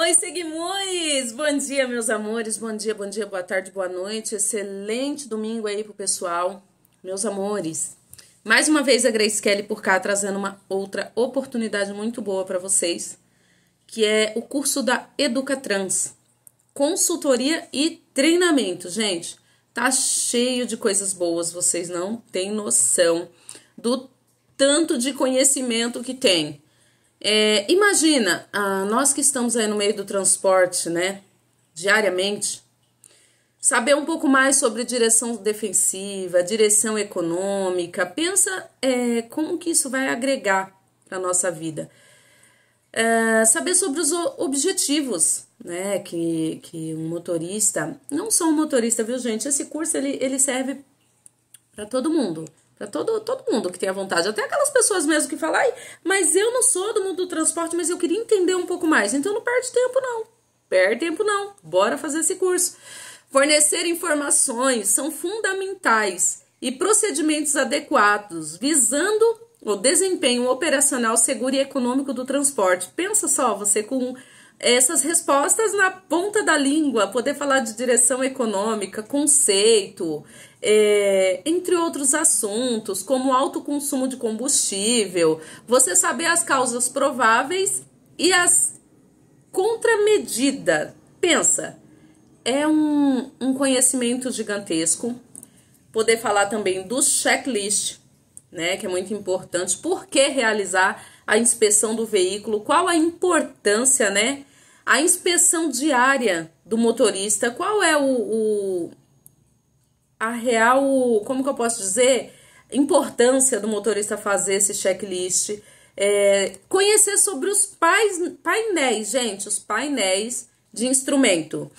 Oi, Seguimores! Bom dia, meus amores. Bom dia, bom dia, boa tarde, boa noite. Excelente domingo aí pro pessoal. Meus amores, mais uma vez a Grace Kelly por cá trazendo uma outra oportunidade muito boa para vocês, que é o curso da Educatrans. Consultoria e treinamento, gente. Tá cheio de coisas boas, vocês não têm noção do tanto de conhecimento que tem. É, imagina, ah, nós que estamos aí no meio do transporte, né, diariamente, saber um pouco mais sobre direção defensiva, direção econômica, pensa é, como que isso vai agregar para a nossa vida. É, saber sobre os objetivos, né, que, que um motorista, não só um motorista, viu gente, esse curso ele, ele serve para todo mundo, para todo, todo mundo que tem a vontade. Até aquelas pessoas mesmo que falam, Ai, mas eu não sou do mundo do transporte, mas eu queria entender um pouco mais. Então não perde tempo, não. Perde tempo, não. Bora fazer esse curso. Fornecer informações são fundamentais e procedimentos adequados, visando o desempenho operacional seguro e econômico do transporte. Pensa só, você com essas respostas na ponta da língua, poder falar de direção econômica, conceito, é, entre outros assuntos, como alto consumo de combustível, você saber as causas prováveis e as contramedidas. Pensa, é um, um conhecimento gigantesco. Poder falar também do checklist, né, que é muito importante. Por que realizar a inspeção do veículo? Qual a importância, né? A inspeção diária do motorista, qual é o, o a real, como que eu posso dizer, importância do motorista fazer esse checklist. É, conhecer sobre os pais, painéis, gente, os painéis de instrumento.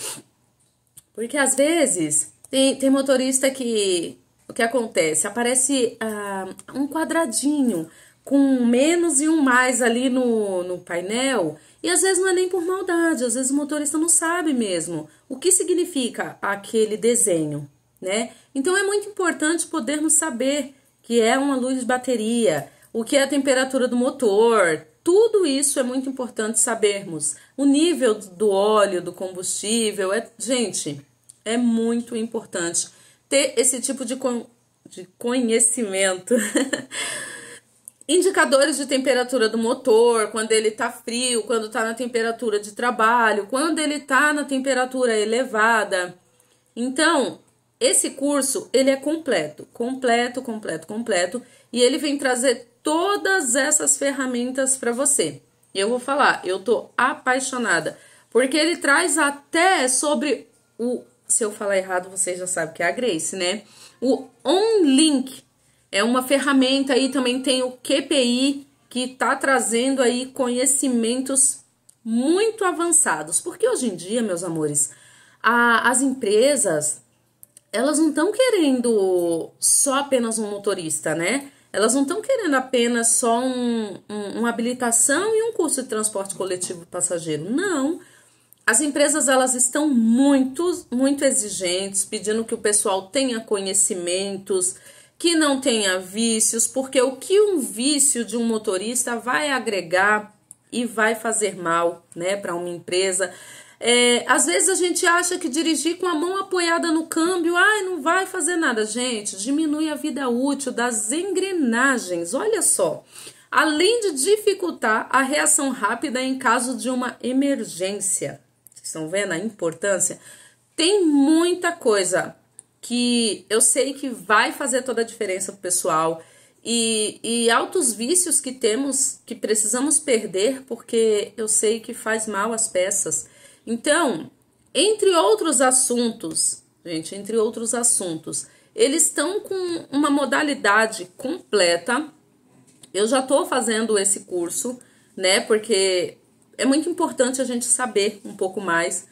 Porque às vezes tem, tem motorista que. O que acontece? Aparece ah, um quadradinho com um menos e um mais ali no, no painel. E às vezes não é nem por maldade, às vezes o motorista não sabe mesmo o que significa aquele desenho né? Então é muito importante podermos saber que é uma luz de bateria, o que é a temperatura do motor, tudo isso é muito importante sabermos. O nível do óleo, do combustível, é, gente, é muito importante ter esse tipo de, con... de conhecimento. Indicadores de temperatura do motor, quando ele está frio, quando está na temperatura de trabalho, quando ele está na temperatura elevada. Então, esse curso, ele é completo, completo, completo, completo, e ele vem trazer todas essas ferramentas para você. Eu vou falar, eu tô apaixonada, porque ele traz até sobre o, se eu falar errado, vocês já sabem que é a Grace, né? O OnLink é uma ferramenta aí também tem o QPI que tá trazendo aí conhecimentos muito avançados, porque hoje em dia, meus amores, a, as empresas elas não estão querendo só apenas um motorista, né? Elas não estão querendo apenas só um, um, uma habilitação e um curso de transporte coletivo passageiro. Não. As empresas elas estão muito, muito exigentes, pedindo que o pessoal tenha conhecimentos, que não tenha vícios, porque o que um vício de um motorista vai agregar e vai fazer mal, né, para uma empresa é, às vezes a gente acha que dirigir com a mão apoiada no câmbio, ai, não vai fazer nada. Gente, diminui a vida útil das engrenagens. Olha só. Além de dificultar a reação rápida em caso de uma emergência. Vocês estão vendo a importância? Tem muita coisa que eu sei que vai fazer toda a diferença pro pessoal. E, e, altos vícios que temos, que precisamos perder, porque eu sei que faz mal às peças. Então, entre outros assuntos, gente, entre outros assuntos, eles estão com uma modalidade completa. Eu já estou fazendo esse curso, né? Porque é muito importante a gente saber um pouco mais.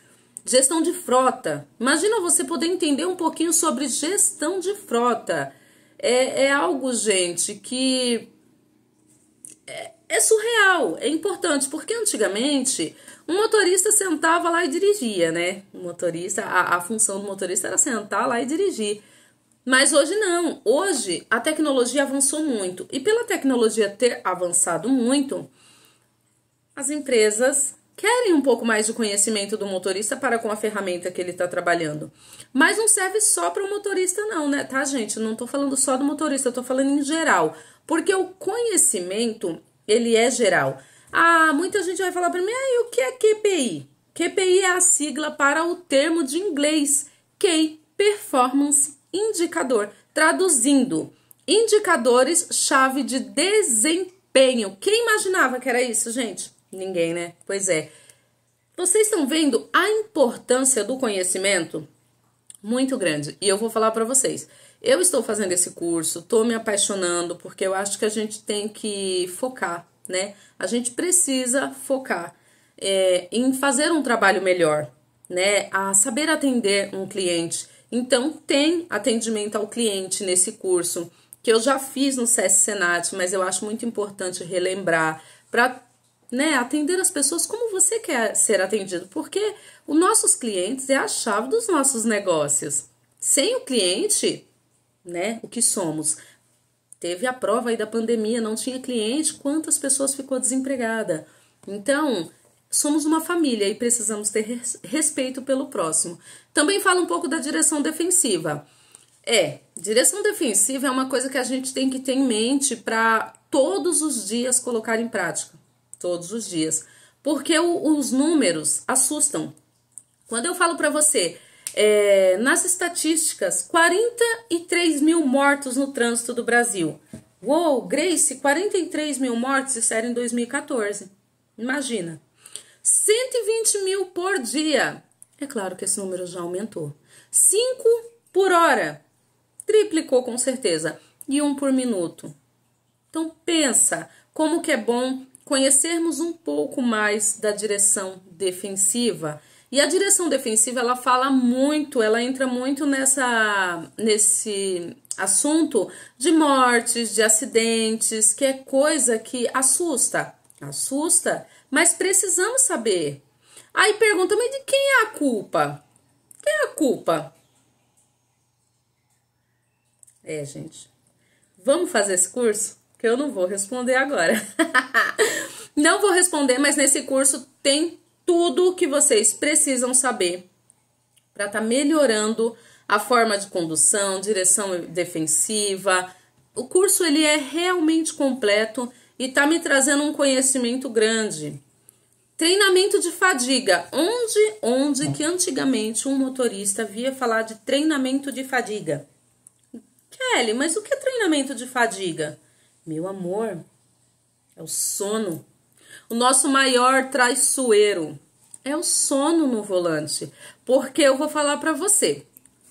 Gestão de frota. Imagina você poder entender um pouquinho sobre gestão de frota. É, é algo, gente, que é, é surreal, é importante, porque antigamente um motorista sentava lá e dirigia, né? O motorista, a, a função do motorista era sentar lá e dirigir. Mas hoje não. Hoje a tecnologia avançou muito. E pela tecnologia ter avançado muito, as empresas querem um pouco mais de conhecimento do motorista para com a ferramenta que ele está trabalhando. Mas não serve só para o motorista, não, né? Tá, gente? não estou falando só do motorista, eu estou falando em geral. Porque o conhecimento ele é geral. Ah, muita gente vai falar para mim, ah, o que é QPI? QPI é a sigla para o termo de inglês Key Performance Indicador, traduzindo indicadores chave de desempenho. Quem imaginava que era isso, gente? Ninguém, né? Pois é. Vocês estão vendo a importância do conhecimento? muito grande. E eu vou falar para vocês. Eu estou fazendo esse curso, estou me apaixonando, porque eu acho que a gente tem que focar, né? A gente precisa focar é, em fazer um trabalho melhor, né? A saber atender um cliente. Então, tem atendimento ao cliente nesse curso, que eu já fiz no CS Senat, mas eu acho muito importante relembrar para né? Atender as pessoas como você quer ser atendido, porque os nossos clientes é a chave dos nossos negócios. Sem o cliente, né? O que somos? Teve a prova aí da pandemia, não tinha cliente, quantas pessoas ficou desempregada? Então, somos uma família e precisamos ter respeito pelo próximo. Também fala um pouco da direção defensiva. É, direção defensiva é uma coisa que a gente tem que ter em mente para todos os dias colocar em prática todos os dias. Porque o, os números assustam. Quando eu falo para você, é, nas estatísticas, 43 mil mortos no trânsito do Brasil. Uou, Grace, 43 mil mortes, isso era em 2014. Imagina. 120 mil por dia. É claro que esse número já aumentou. 5 por hora. Triplicou com certeza. E um por minuto. Então pensa como que é bom conhecermos um pouco mais da direção defensiva. E a direção defensiva, ela fala muito, ela entra muito nessa nesse assunto de mortes, de acidentes, que é coisa que assusta. Assusta, mas precisamos saber. Aí pergunta, mas de quem é a culpa? Quem é a culpa? É, gente. Vamos fazer esse curso? Que eu não vou responder agora. Não vou responder, mas nesse curso tem tudo o que vocês precisam saber para estar tá melhorando a forma de condução, direção defensiva. O curso ele é realmente completo e está me trazendo um conhecimento grande. Treinamento de fadiga. Onde, onde que antigamente um motorista via falar de treinamento de fadiga? Kelly, mas o que é treinamento de fadiga? Meu amor, é o sono o nosso maior traiçoeiro é o sono no volante. Porque eu vou falar para você.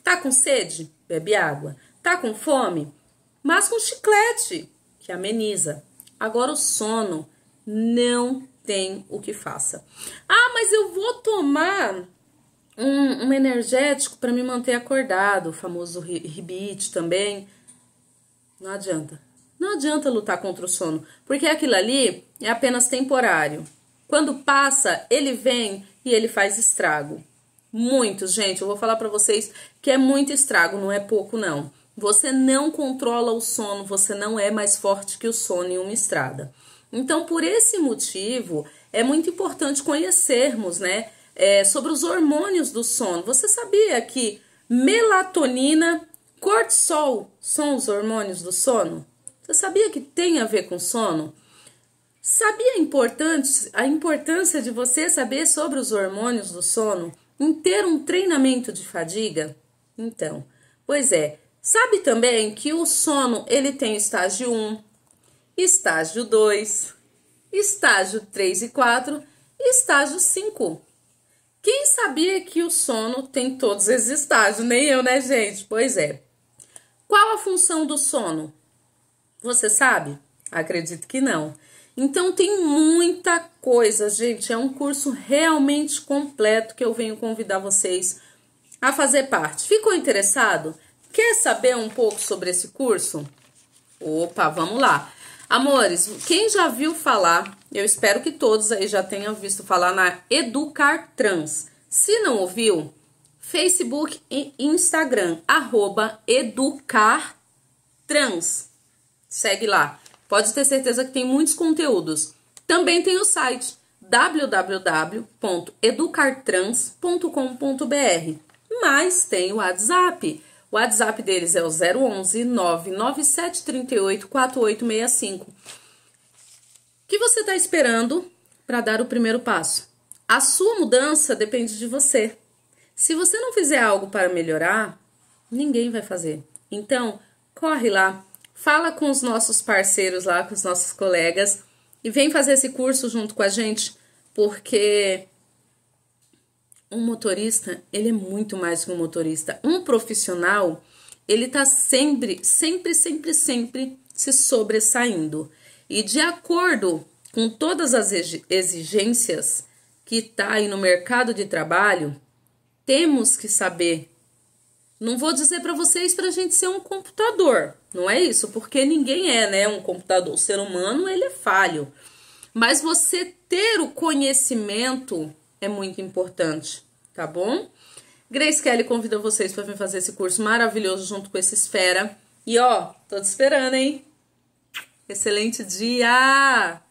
Tá com sede? Bebe água. Tá com fome? Mas com chiclete, que ameniza. Agora o sono não tem o que faça. Ah, mas eu vou tomar um, um energético para me manter acordado, o famoso ribite também. Não adianta. Não adianta lutar contra o sono, porque aquilo ali é apenas temporário. Quando passa, ele vem e ele faz estrago. Muito gente, eu vou falar para vocês que é muito estrago, não é pouco não. Você não controla o sono, você não é mais forte que o sono em uma estrada. Então, por esse motivo, é muito importante conhecermos, né, é, sobre os hormônios do sono. Você sabia que melatonina, cortisol são os hormônios do sono? Você sabia que tem a ver com sono? Sabia a importância de você saber sobre os hormônios do sono em ter um treinamento de fadiga? Então, pois é, sabe também que o sono ele tem estágio 1, estágio 2, estágio 3 e 4 e estágio 5. Quem sabia que o sono tem todos esses estágios? Nem eu, né, gente? Pois é. Qual a função do sono? Você sabe? Acredito que não. Então tem muita coisa, gente. É um curso realmente completo que eu venho convidar vocês a fazer parte. Ficou interessado? Quer saber um pouco sobre esse curso? Opa, vamos lá. Amores, quem já viu falar, eu espero que todos aí já tenham visto falar na Educar Trans. Se não ouviu, Facebook e Instagram, arroba Educar Trans. Segue lá. Pode ter certeza que tem muitos conteúdos. Também tem o site www.educartrans.com.br. Mas tem o WhatsApp. O WhatsApp deles é o 011 38 4865. O que você está esperando para dar o primeiro passo? A sua mudança depende de você. Se você não fizer algo para melhorar, ninguém vai fazer. Então, corre lá, fala com os nossos parceiros lá, com os nossos colegas e vem fazer esse curso junto com a gente, porque um motorista, ele é muito mais que um motorista. Um profissional, ele tá sempre, sempre, sempre, sempre se sobressaindo. E de acordo com todas as exigências que tá aí no mercado de trabalho, temos que saber não vou dizer para vocês para a gente ser um computador, não é isso, porque ninguém é, né? Um computador, o ser humano ele é falho. Mas você ter o conhecimento é muito importante, tá bom? Grace Kelly convida vocês para vir fazer esse curso maravilhoso junto com esse Esfera. E ó, tô te esperando, hein? Excelente dia!